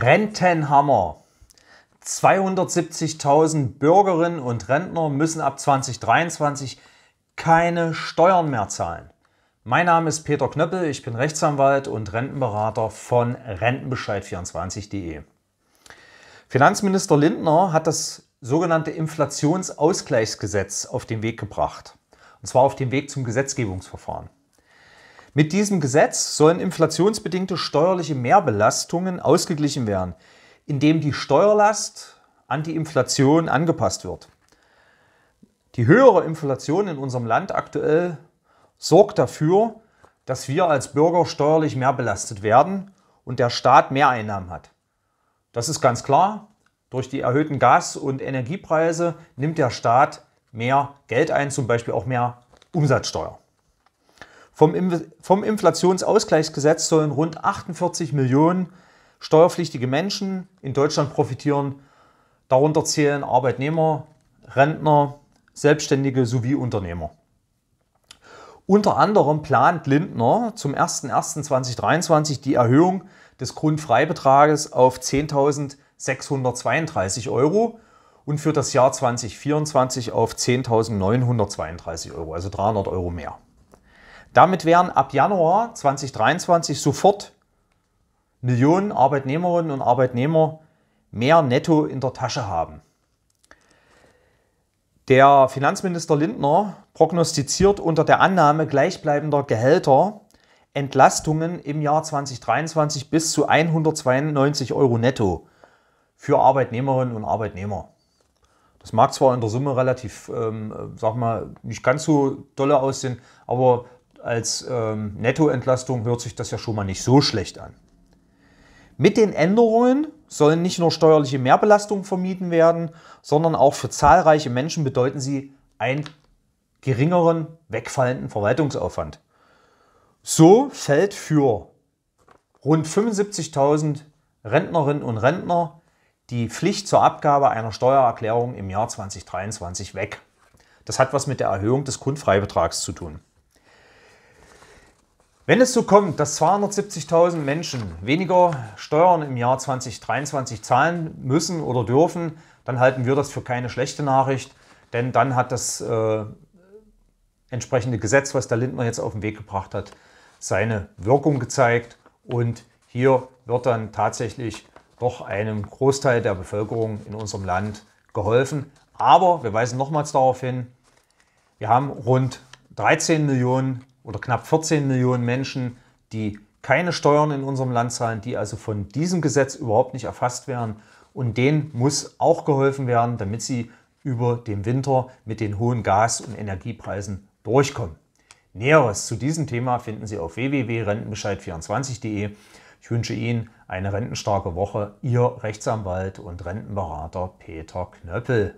Rentenhammer. 270.000 Bürgerinnen und Rentner müssen ab 2023 keine Steuern mehr zahlen. Mein Name ist Peter Knöppel, ich bin Rechtsanwalt und Rentenberater von Rentenbescheid24.de. Finanzminister Lindner hat das sogenannte Inflationsausgleichsgesetz auf den Weg gebracht. Und zwar auf den Weg zum Gesetzgebungsverfahren. Mit diesem Gesetz sollen inflationsbedingte steuerliche Mehrbelastungen ausgeglichen werden, indem die Steuerlast an die Inflation angepasst wird. Die höhere Inflation in unserem Land aktuell sorgt dafür, dass wir als Bürger steuerlich mehr belastet werden und der Staat mehr Einnahmen hat. Das ist ganz klar. Durch die erhöhten Gas- und Energiepreise nimmt der Staat mehr Geld ein, zum Beispiel auch mehr Umsatzsteuer. Vom, vom Inflationsausgleichsgesetz sollen rund 48 Millionen steuerpflichtige Menschen in Deutschland profitieren. Darunter zählen Arbeitnehmer, Rentner, Selbstständige sowie Unternehmer. Unter anderem plant Lindner zum 01.01.2023 die Erhöhung des Grundfreibetrages auf 10.632 Euro und für das Jahr 2024 auf 10.932 Euro, also 300 Euro mehr. Damit wären ab Januar 2023 sofort Millionen Arbeitnehmerinnen und Arbeitnehmer mehr netto in der Tasche haben. Der Finanzminister Lindner prognostiziert unter der Annahme gleichbleibender Gehälter Entlastungen im Jahr 2023 bis zu 192 Euro netto für Arbeitnehmerinnen und Arbeitnehmer. Das mag zwar in der Summe relativ, ähm, äh, sag mal, nicht ganz so dolle aussehen, aber als ähm, Nettoentlastung hört sich das ja schon mal nicht so schlecht an. Mit den Änderungen sollen nicht nur steuerliche Mehrbelastungen vermieden werden, sondern auch für zahlreiche Menschen bedeuten sie einen geringeren wegfallenden Verwaltungsaufwand. So fällt für rund 75.000 Rentnerinnen und Rentner die Pflicht zur Abgabe einer Steuererklärung im Jahr 2023 weg. Das hat was mit der Erhöhung des Grundfreibetrags zu tun. Wenn es so kommt, dass 270.000 Menschen weniger Steuern im Jahr 2023 zahlen müssen oder dürfen, dann halten wir das für keine schlechte Nachricht, denn dann hat das äh, entsprechende Gesetz, was der Lindner jetzt auf den Weg gebracht hat, seine Wirkung gezeigt und hier wird dann tatsächlich doch einem Großteil der Bevölkerung in unserem Land geholfen. Aber wir weisen nochmals darauf hin, wir haben rund 13 Millionen oder knapp 14 Millionen Menschen, die keine Steuern in unserem Land zahlen, die also von diesem Gesetz überhaupt nicht erfasst werden. Und denen muss auch geholfen werden, damit sie über den Winter mit den hohen Gas- und Energiepreisen durchkommen. Näheres zu diesem Thema finden Sie auf www.rentenbescheid24.de. Ich wünsche Ihnen eine rentenstarke Woche. Ihr Rechtsanwalt und Rentenberater Peter Knöppel.